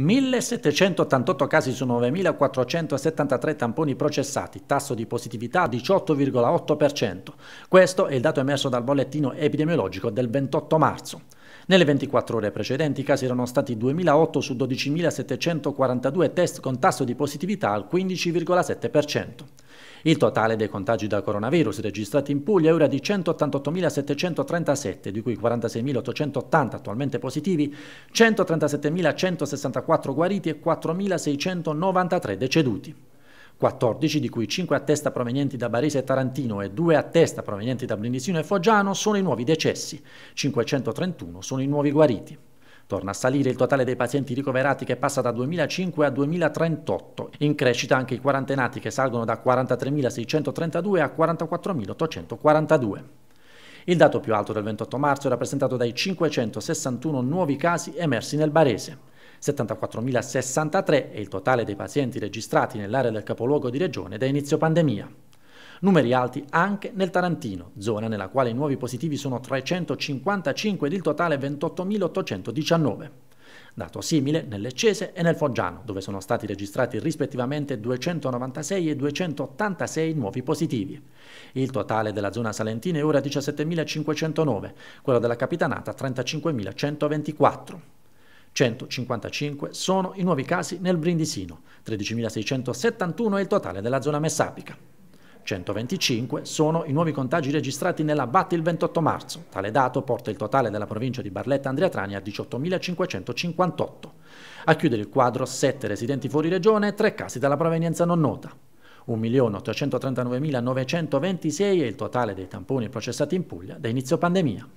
1788 casi su 9.473 tamponi processati, tasso di positività 18,8%. Questo è il dato emerso dal bollettino epidemiologico del 28 marzo. Nelle 24 ore precedenti i casi erano stati 2.008 su 12.742 test con tasso di positività al 15,7%. Il totale dei contagi da coronavirus registrati in Puglia è ora di 188.737, di cui 46.880 attualmente positivi, 137.164 guariti e 4.693 deceduti. 14, di cui 5 a testa provenienti da Barese e Tarantino e 2 a testa provenienti da Brindisino e Foggiano, sono i nuovi decessi, 531 sono i nuovi guariti. Torna a salire il totale dei pazienti ricoverati che passa da 2005 a 2038. In crescita anche i quarantenati che salgono da 43.632 a 44.842. Il dato più alto del 28 marzo è rappresentato dai 561 nuovi casi emersi nel Barese. 74.063 è il totale dei pazienti registrati nell'area del capoluogo di regione da inizio pandemia. Numeri alti anche nel Tarantino, zona nella quale i nuovi positivi sono 355 ed il totale 28.819. Dato simile nell'Eccese e nel Foggiano, dove sono stati registrati rispettivamente 296 e 286 nuovi positivi. Il totale della zona salentina è ora 17.509, quello della Capitanata 35.124. 155 sono i nuovi casi nel Brindisino, 13.671 è il totale della zona messapica. 125 sono i nuovi contagi registrati nella BAT il 28 marzo. Tale dato porta il totale della provincia di barletta andrea trani a 18.558. A chiudere il quadro 7 residenti fuori regione e 3 casi dalla provenienza non nota. 1.839.926 è il totale dei tamponi processati in Puglia da inizio pandemia.